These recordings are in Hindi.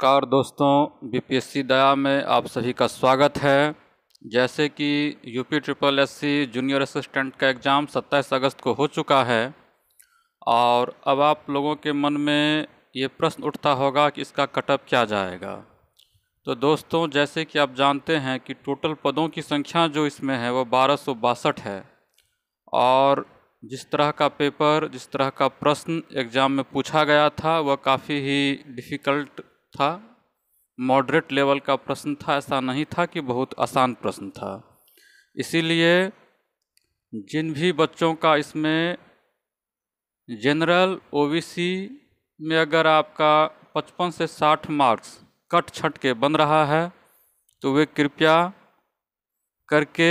नमस्कार दोस्तों बीपीएससी दया में आप सभी का स्वागत है जैसे कि UP triple S C junior assistant का एग्ज़ाम 27 अगस्त को हो चुका है और अब आप लोगों के मन में ये प्रश्न उठता होगा कि इसका कटअप क्या जाएगा तो दोस्तों जैसे कि आप जानते हैं कि टोटल पदों की संख्या जो इसमें है वो बारह है और जिस तरह का पेपर जिस तरह का प्रश्न एग्ज़ाम में पूछा गया था वह काफ़ी ही डिफ़िकल्ट था मॉडरेट लेवल का प्रश्न था ऐसा नहीं था कि बहुत आसान प्रश्न था इसीलिए जिन भी बच्चों का इसमें जनरल ओबीसी में अगर आपका 55 से 60 मार्क्स कट छट के बन रहा है तो वे कृपया करके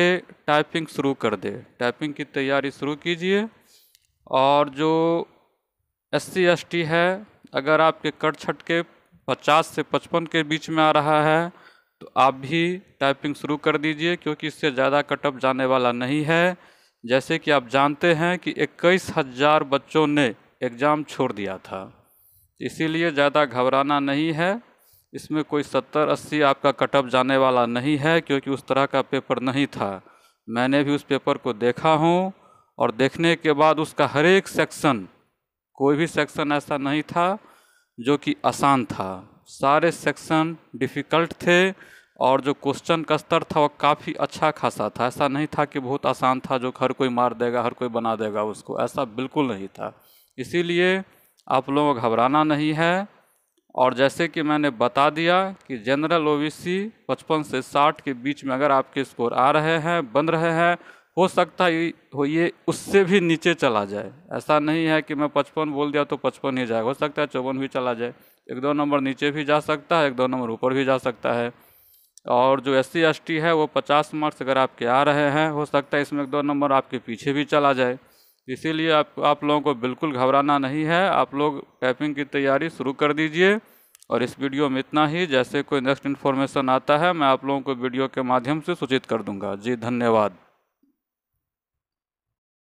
टाइपिंग शुरू कर दे टाइपिंग की तैयारी शुरू कीजिए और जो एस सी है अगर आपके कट छट के 50 से 55 के बीच में आ रहा है तो आप भी टाइपिंग शुरू कर दीजिए क्योंकि इससे ज़्यादा कटअप जाने वाला नहीं है जैसे कि आप जानते हैं कि इक्कीस हज़ार बच्चों ने एग्ज़ाम छोड़ दिया था इसीलिए ज़्यादा घबराना नहीं है इसमें कोई सत्तर अस्सी आपका कटअप जाने वाला नहीं है क्योंकि उस तरह का पेपर नहीं था मैंने भी उस पेपर को देखा हूँ और देखने के बाद उसका हर एक सेक्शन कोई भी सेक्शन ऐसा नहीं था जो कि आसान था सारे सेक्शन डिफ़िकल्ट थे और जो क्वेश्चन का स्तर था वह काफ़ी अच्छा खासा था ऐसा नहीं था कि बहुत आसान था जो हर कोई मार देगा हर कोई बना देगा उसको ऐसा बिल्कुल नहीं था इसीलिए आप लोगों को घबराना नहीं है और जैसे कि मैंने बता दिया कि जनरल ओबीसी 55 से 60 के बीच में अगर आपके स्कोर आ रहे हैं बन रहे हैं हो सकता है हो ये उससे भी नीचे चला जाए ऐसा नहीं है कि मैं पचपन बोल दिया तो पचपन ही जाएगा हो सकता है चौवन भी चला जाए एक दो नंबर नीचे भी जा सकता है एक दो नंबर ऊपर भी जा सकता है और जो एस सी है वो पचास मार्क्स अगर आपके आ रहे हैं हो सकता है इसमें एक दो नंबर आपके पीछे भी चला जाए इसीलिए आप आप लोगों को बिल्कुल घबराना नहीं है आप लोग टाइपिंग की तैयारी शुरू कर दीजिए और इस वीडियो में इतना ही जैसे कोई नेक्स्ट इन्फॉर्मेशन आता है मैं आप लोगों को वीडियो के माध्यम से सूचित कर दूंगा जी धन्यवाद